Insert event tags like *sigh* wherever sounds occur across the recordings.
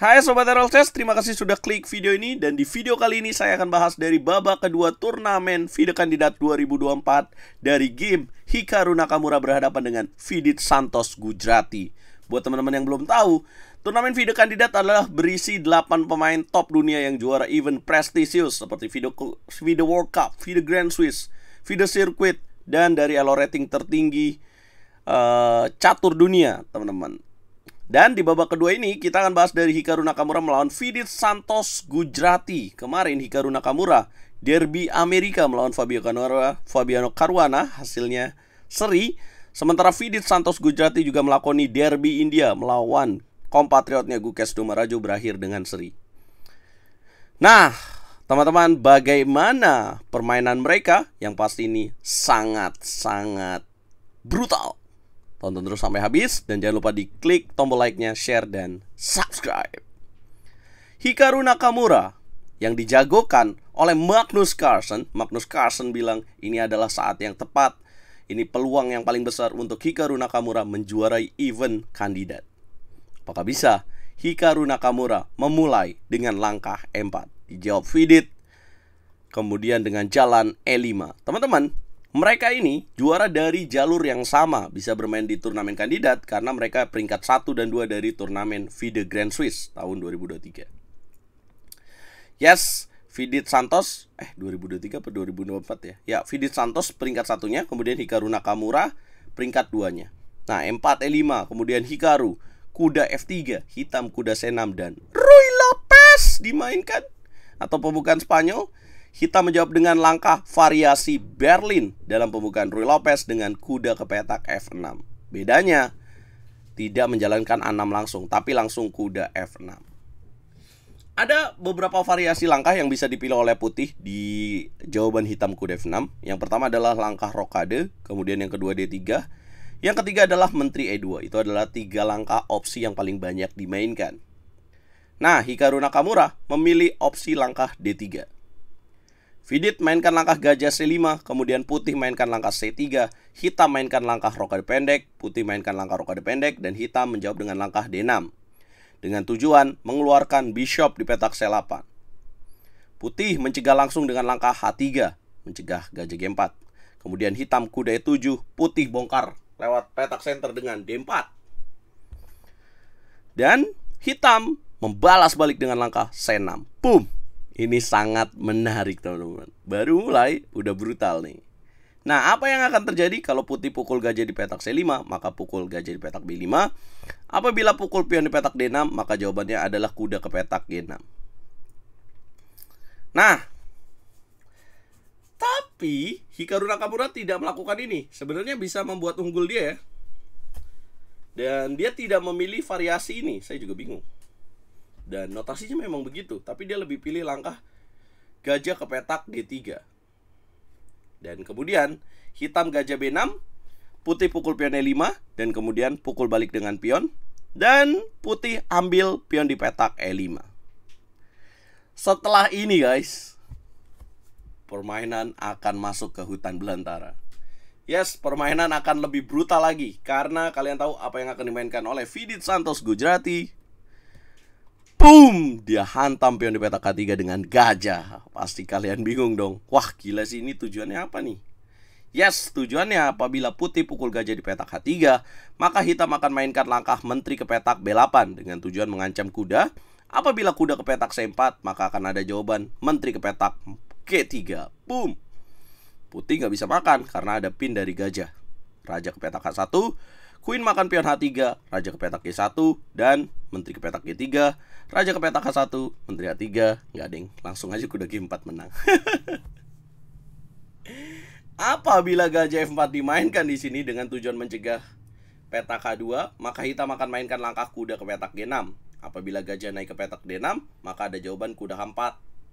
Hai Sobat chess, terima kasih sudah klik video ini dan di video kali ini saya akan bahas dari babak kedua turnamen video Kandidat 2024 dari game Hikaru Nakamura berhadapan dengan Vidit Santos Gujarati. Buat teman-teman yang belum tahu, turnamen FIDE Kandidat adalah berisi 8 pemain top dunia yang juara event prestisius seperti video, World Cup, FIDE Grand Swiss, FIDE Circuit, dan dari elo rating tertinggi uh, catur dunia, teman-teman. Dan di babak kedua ini kita akan bahas dari Hikaru Nakamura melawan Vidit Santos Gujarati. Kemarin Hikaru Nakamura derby Amerika melawan Fabio Canora, Fabiano Caruana hasilnya seri. Sementara Vidit Santos Gujarati juga melakoni derby India melawan kompatriotnya Gukes Dumarajo berakhir dengan seri. Nah, teman-teman, bagaimana permainan mereka yang pasti ini sangat-sangat brutal. Tonton terus sampai habis dan jangan lupa di klik tombol like-nya, share dan subscribe. Hikaru Nakamura yang dijagokan oleh Magnus Carlsen. Magnus Carlsen bilang ini adalah saat yang tepat. Ini peluang yang paling besar untuk Hikaru Nakamura menjuarai event kandidat. Apakah bisa Hikaru Nakamura memulai dengan langkah empat Dijawab Vidit. kemudian dengan jalan E5. Teman-teman, mereka ini juara dari jalur yang sama bisa bermain di turnamen kandidat karena mereka peringkat 1 dan 2 dari turnamen FIDE Grand Swiss tahun 2023. Yes, Fidit Santos eh 2023 atau 2024 ya. Ya, Fidit Santos peringkat satunya, kemudian Hikaru Nakamura peringkat duanya. Nah, M4 E5, kemudian Hikaru, kuda F3, hitam kuda C6 dan Rui Lopez dimainkan atau pembukaan Spanyol kita menjawab dengan langkah variasi Berlin dalam pembukaan Rui Lopez dengan kuda ke petak F6. Bedanya, tidak menjalankan A6 langsung, tapi langsung kuda F6. Ada beberapa variasi langkah yang bisa dipilih oleh putih di jawaban hitam kuda F6. Yang pertama adalah langkah rokade, kemudian yang kedua D3, yang ketiga adalah menteri E2. Itu adalah tiga langkah opsi yang paling banyak dimainkan. Nah, Hikaru Nakamura memilih opsi langkah D3. Fidit mainkan langkah gajah C5, kemudian putih mainkan langkah C3, hitam mainkan langkah rokade pendek, putih mainkan langkah rokade pendek, dan hitam menjawab dengan langkah D6. Dengan tujuan mengeluarkan bishop di petak C8. Putih mencegah langsung dengan langkah H3, mencegah gajah G4. Kemudian hitam kuda E7, putih bongkar lewat petak center dengan D4. Dan hitam membalas balik dengan langkah C6. Boom! Ini sangat menarik teman-teman. Baru mulai udah brutal nih. Nah, apa yang akan terjadi kalau putih pukul gajah di petak C5, maka pukul gajah di petak B5. Apabila pukul pion di petak D6, maka jawabannya adalah kuda ke petak G6. Nah, tapi Hikaru Nakamura tidak melakukan ini. Sebenarnya bisa membuat unggul dia ya. Dan dia tidak memilih variasi ini. Saya juga bingung. Dan notasinya memang begitu, tapi dia lebih pilih langkah gajah ke petak D3. Dan kemudian hitam gajah B6, putih pukul pion E5 dan kemudian pukul balik dengan pion dan putih ambil pion di petak E5. Setelah ini guys, permainan akan masuk ke hutan belantara. Yes, permainan akan lebih brutal lagi karena kalian tahu apa yang akan dimainkan oleh Vidit Santos Gujarati boom, dia hantam pion di petak K3 dengan gajah. Pasti kalian bingung dong. Wah, gila sih ini tujuannya apa nih? Yes, tujuannya apabila putih pukul gajah di petak H3, maka hitam akan mainkan langkah menteri ke petak B8 dengan tujuan mengancam kuda. Apabila kuda ke petak C4, maka akan ada jawaban menteri ke petak G3. Boom! Putih nggak bisa makan karena ada pin dari gajah. Raja ke petak H1, Queen makan pion H3, Raja ke petak E1, dan Menteri ke petak E3, Raja ke petak H1, Menteri H3, nggak ding, langsung aja kuda G4 menang. *laughs* Apabila gajah F4 dimainkan di sini dengan tujuan mencegah petak H2, maka hitam akan mainkan langkah kuda ke petak G6. Apabila gajah naik ke petak D6, maka ada jawaban kuda H4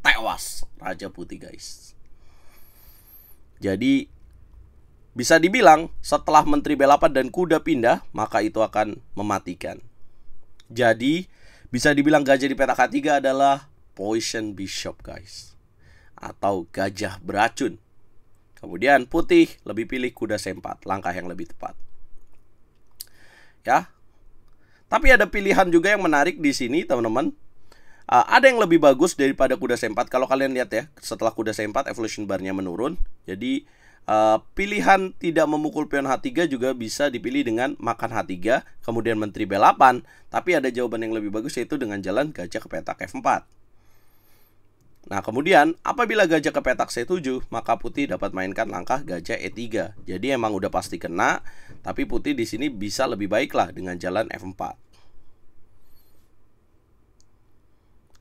tewas. Raja putih guys. Jadi bisa dibilang, setelah Menteri Belapan dan Kuda pindah, maka itu akan mematikan. Jadi, bisa dibilang gajah di petak ketiga adalah Poison Bishop, guys. Atau gajah beracun. Kemudian putih, lebih pilih kuda sempat, langkah yang lebih tepat. Ya. Tapi ada pilihan juga yang menarik di sini, teman-teman. Uh, ada yang lebih bagus daripada kuda sempat. Kalau kalian lihat ya, setelah kuda sempat evolution barnya menurun. Jadi Eh, pilihan tidak memukul pion H3 juga bisa dipilih dengan makan H3, kemudian menteri B8, tapi ada jawaban yang lebih bagus yaitu dengan jalan gajah ke petak F4. Nah, kemudian apabila gajah ke petak C7, maka putih dapat mainkan langkah gajah E3. Jadi emang udah pasti kena, tapi putih di sini bisa lebih baik lah dengan jalan F4.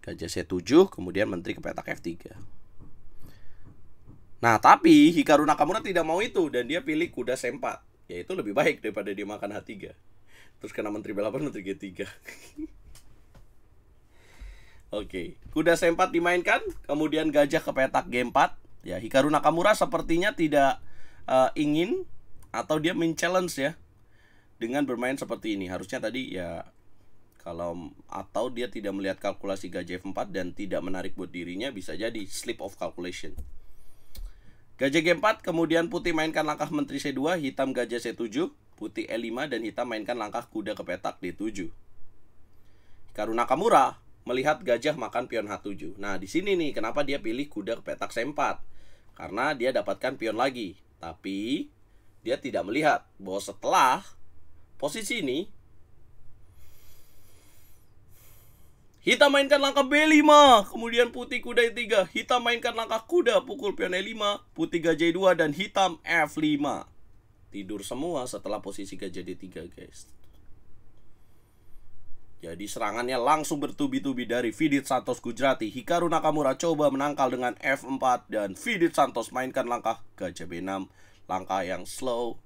Gajah C7, kemudian menteri ke petak F3. Nah, tapi Hikaru Nakamura tidak mau itu dan dia pilih kuda sempat, yaitu lebih baik daripada dia makan H3. Terus kena menteri balapan menteri G3. *laughs* Oke, okay. kuda sempat dimainkan, kemudian gajah ke petak G4. Ya, Hikaru Nakamura sepertinya tidak uh, ingin atau dia men-challenge ya dengan bermain seperti ini. Harusnya tadi ya kalau atau dia tidak melihat kalkulasi gajah F4 dan tidak menarik buat dirinya bisa jadi slip of calculation. Gajah G4 kemudian putih mainkan langkah menteri C2, hitam gajah C7, putih E5 dan hitam mainkan langkah kuda ke petak D7. Karuna Kamura melihat gajah makan pion H7. Nah, di sini nih kenapa dia pilih kuda ke petak C4? Karena dia dapatkan pion lagi. Tapi dia tidak melihat bahwa setelah posisi ini Hitam mainkan langkah B5, kemudian putih kuda E3. Hitam mainkan langkah kuda, pukul pion E5, putih gajah E2, dan hitam F5. Tidur semua setelah posisi gajah D3, guys. Jadi serangannya langsung bertubi-tubi dari Vidit Santos Gujarati. Hikaru Nakamura coba menangkal dengan F4 dan Vidit Santos mainkan langkah gajah B6. Langkah yang slow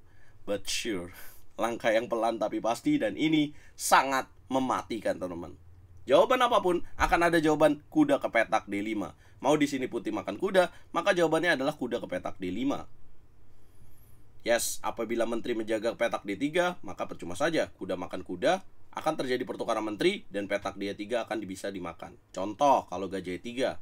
but sure. Langkah yang pelan tapi pasti dan ini sangat mematikan teman-teman. Jawaban apapun akan ada jawaban kuda ke petak D5. Mau di sini putih makan kuda, maka jawabannya adalah kuda ke petak D5. Yes, apabila menteri menjaga petak D3, maka percuma saja kuda makan kuda, akan terjadi pertukaran menteri dan petak D3 akan bisa dimakan. Contoh, kalau gajah E3,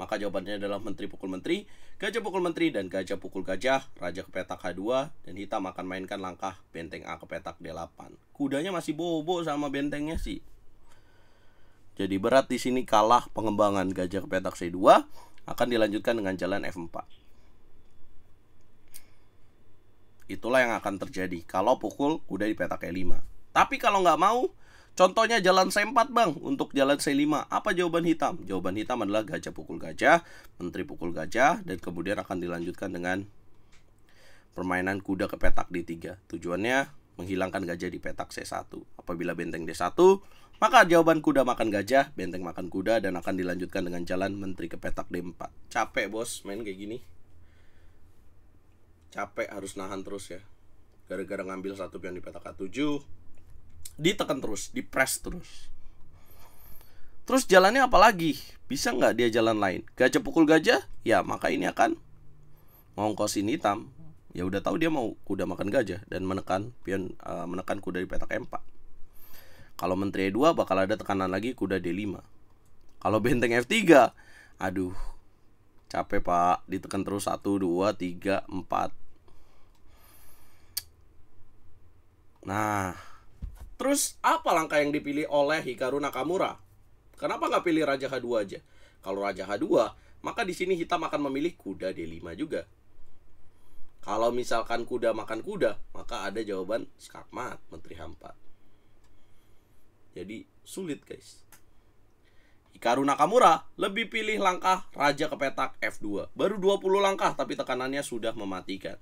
maka jawabannya adalah menteri pukul menteri, gajah pukul menteri, dan gajah pukul gajah, raja ke petak H2, dan hitam akan mainkan langkah benteng A ke petak D8. Kudanya masih bobo sama bentengnya sih. Jadi berat di sini kalah pengembangan gajah petak C2 akan dilanjutkan dengan jalan F4. Itulah yang akan terjadi kalau pukul kuda di petak E5. Tapi kalau nggak mau, contohnya jalan C4 bang untuk jalan C5. Apa jawaban hitam? Jawaban hitam adalah gajah pukul gajah, menteri pukul gajah, dan kemudian akan dilanjutkan dengan permainan kuda ke petak D3. Tujuannya menghilangkan gajah di petak C1. Apabila benteng D1, maka jawaban kuda makan gajah, benteng makan kuda, dan akan dilanjutkan dengan jalan menteri ke petak D4. Capek bos main kayak gini. Capek harus nahan terus ya. Gara-gara ngambil satu pion di petak A7. Ditekan terus, dipres terus. Terus jalannya apa lagi? Bisa nggak dia jalan lain? Gajah pukul gajah? Ya maka ini akan ngongkosin hitam. Ya udah tahu dia mau kuda makan gajah dan menekan pion uh, menekan kuda di petak M4. Kalau menteri E2 bakal ada tekanan lagi kuda D5. Kalau benteng F3, aduh, capek pak, ditekan terus 1, 2, 3, 4. Nah, terus apa langkah yang dipilih oleh Hikaru Nakamura? Kenapa nggak pilih Raja H2 aja? Kalau Raja H2, maka di sini hitam akan memilih kuda D5 juga. Kalau misalkan kuda makan kuda, maka ada jawaban skakmat, menteri H4. Jadi sulit guys. Hikaru Nakamura lebih pilih langkah raja ke petak F2. Baru 20 langkah tapi tekanannya sudah mematikan.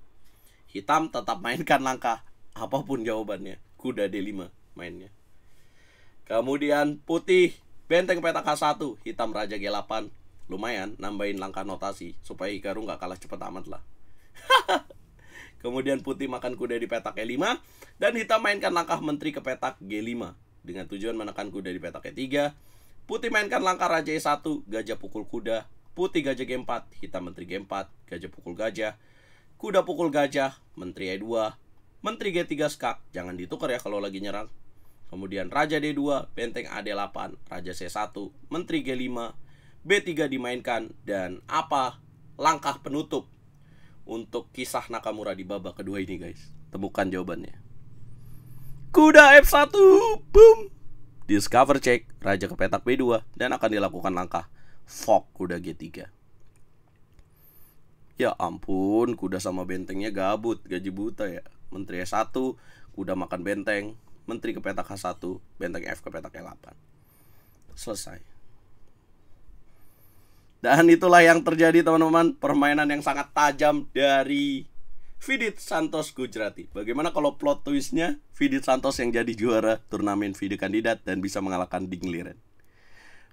Hitam tetap mainkan langkah apapun jawabannya. Kuda D5 mainnya. Kemudian putih benteng petak H1, hitam raja G8. Lumayan nambahin langkah notasi supaya Hikaru nggak kalah cepat amat lah. *laughs* Kemudian putih makan kuda di petak E5 dan hitam mainkan langkah menteri ke petak G5 dengan tujuan menekan kuda di petak E3 Putih mainkan langkah raja E1, gajah pukul kuda, putih gajah G4, hitam menteri G4, gajah pukul gajah, kuda pukul gajah, menteri E2, menteri G3 skak, jangan ditukar ya kalau lagi nyerang. Kemudian raja D2, benteng AD8, raja C1, menteri G5, B3 dimainkan dan apa langkah penutup untuk kisah Nakamura di babak kedua ini guys? Temukan jawabannya. Kuda F1, boom. Discover check, raja ke petak B2 dan akan dilakukan langkah fog kuda G3. Ya ampun, kuda sama bentengnya gabut, gaji buta ya. Menteri S1, kuda makan benteng, menteri ke petak H1, benteng F ke petak e 8 Selesai. Dan itulah yang terjadi teman-teman, permainan yang sangat tajam dari Vidit Santos Gujarati. Bagaimana kalau plot twistnya Vidit Santos yang jadi juara turnamen Vidi kandidat dan bisa mengalahkan Ding Liren?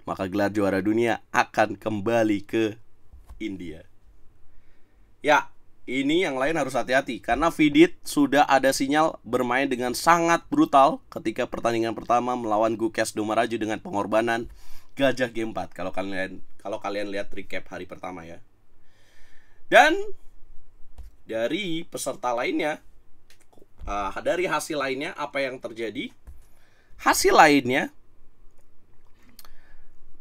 Maka gelar juara dunia akan kembali ke India. Ya, ini yang lain harus hati-hati karena Vidit sudah ada sinyal bermain dengan sangat brutal ketika pertandingan pertama melawan Gukes Domaraju dengan pengorbanan Gajah Game 4. Kalau kalian kalau kalian lihat recap hari pertama ya. Dan dari peserta lainnya uh, dari hasil lainnya apa yang terjadi hasil lainnya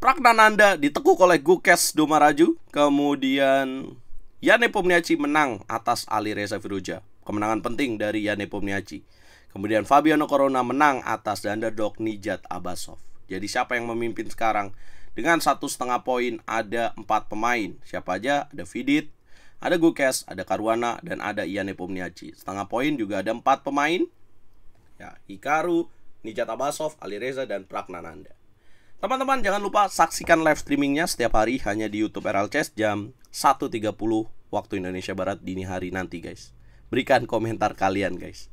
Pragnananda ditekuk oleh Gukes Domaraju kemudian Yane Pomniachi menang atas Ali Reza Firuja kemenangan penting dari Yane Pomniachi kemudian Fabiano Corona menang atas Danderdog Nijat Abasov jadi siapa yang memimpin sekarang dengan satu setengah poin ada empat pemain siapa aja ada Vidit ada Gukes, ada Karwana, dan ada Ian Nepomniachtchi. Setengah poin juga ada empat pemain. Ya, Hikaru, Nijat Abasov, Ali Reza, dan Praknananda. Teman-teman jangan lupa saksikan live streamingnya setiap hari hanya di YouTube Chess jam 1.30 waktu Indonesia Barat dini hari nanti guys. Berikan komentar kalian guys.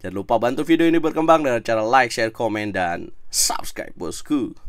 Jangan lupa bantu video ini berkembang dengan cara like, share, komen, dan subscribe bosku.